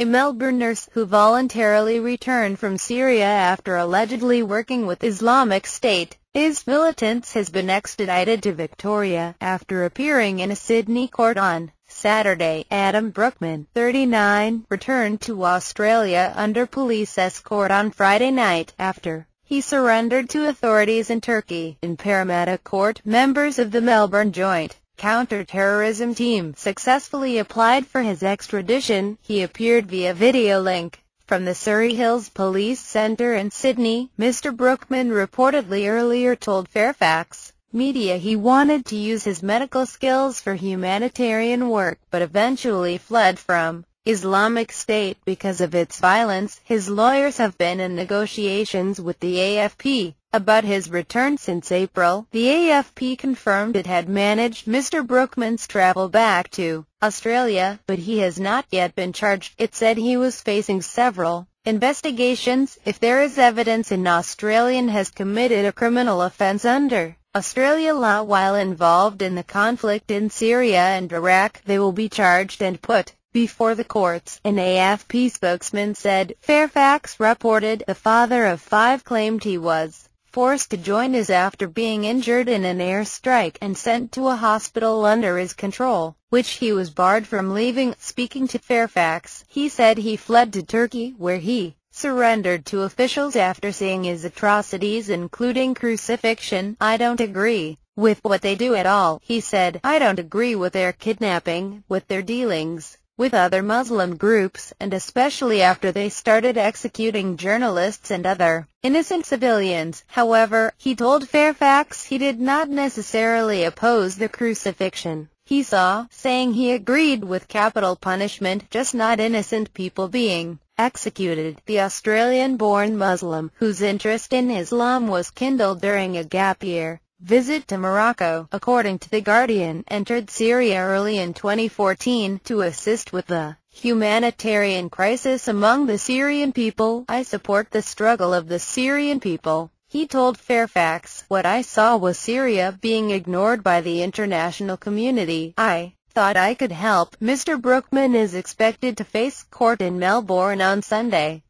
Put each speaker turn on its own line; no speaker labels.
a Melbourne nurse who voluntarily returned from Syria after allegedly working with Islamic State. His militants has been extradited to Victoria after appearing in a Sydney court on Saturday. Adam Brookman, 39, returned to Australia under police escort on Friday night after he surrendered to authorities in Turkey. In Parramatta court, members of the Melbourne Joint counterterrorism team successfully applied for his extradition, he appeared via video link from the Surrey Hills Police Centre in Sydney. Mr. Brookman reportedly earlier told Fairfax media he wanted to use his medical skills for humanitarian work but eventually fled from Islamic State because of its violence. His lawyers have been in negotiations with the AFP about his return since April. The AFP confirmed it had managed Mr. Brookman's travel back to Australia, but he has not yet been charged. It said he was facing several investigations if there is evidence an Australian has committed a criminal offence under Australia law while involved in the conflict in Syria and Iraq, they will be charged and put before the courts, an AFP spokesman said, Fairfax reported the father of five claimed he was forced to join us after being injured in an airstrike and sent to a hospital under his control, which he was barred from leaving. Speaking to Fairfax, he said he fled to Turkey, where he surrendered to officials after seeing his atrocities including crucifixion. I don't agree with what they do at all, he said. I don't agree with their kidnapping, with their dealings with other Muslim groups and especially after they started executing journalists and other innocent civilians. However, he told Fairfax he did not necessarily oppose the crucifixion. He saw, saying he agreed with capital punishment, just not innocent people being executed, the Australian-born Muslim, whose interest in Islam was kindled during a gap year, visit to Morocco, according to The Guardian, entered Syria early in 2014 to assist with the humanitarian crisis among the Syrian people. I support the struggle of the Syrian people. He told Fairfax, what I saw was Syria being ignored by the international community. I thought I could help. Mr. Brookman is expected to face court in Melbourne on Sunday.